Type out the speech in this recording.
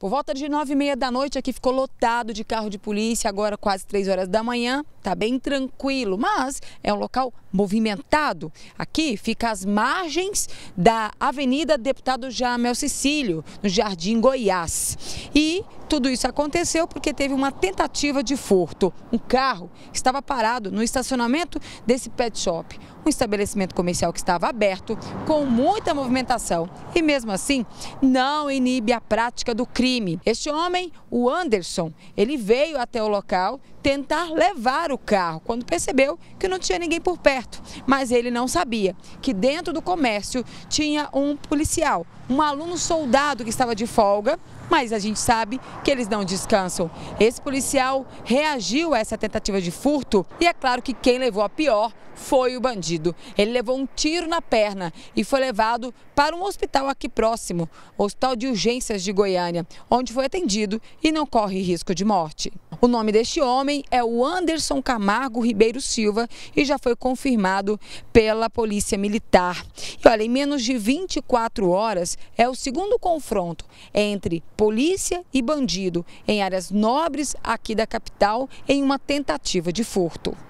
Por volta de 9 e meia da noite, aqui ficou lotado de carro de polícia, agora quase 3 horas da manhã, tá bem tranquilo, mas é um local movimentado. Aqui fica as margens da Avenida Deputado Jamel Cecílio, no Jardim Goiás. E tudo isso aconteceu porque teve uma tentativa de furto. Um carro estava parado no estacionamento desse pet shop um estabelecimento comercial que estava aberto, com muita movimentação e mesmo assim não inibe a prática do crime. Este homem, o Anderson, ele veio até o local tentar levar o carro quando percebeu que não tinha ninguém por perto, mas ele não sabia que dentro do comércio tinha um policial, um aluno soldado que estava de folga mas a gente sabe que eles não descansam. Esse policial reagiu a essa tentativa de furto e é claro que quem levou a pior foi o bandido agredido. Ele levou um tiro na perna e foi levado para um hospital aqui próximo, Hospital de Urgências de Goiânia, onde foi atendido e não corre risco de morte. O nome deste homem é o Anderson Camargo Ribeiro Silva e já foi confirmado pela Polícia Militar. E olha, em menos de 24 horas é o segundo confronto entre polícia e bandido em áreas nobres aqui da capital em uma tentativa de furto.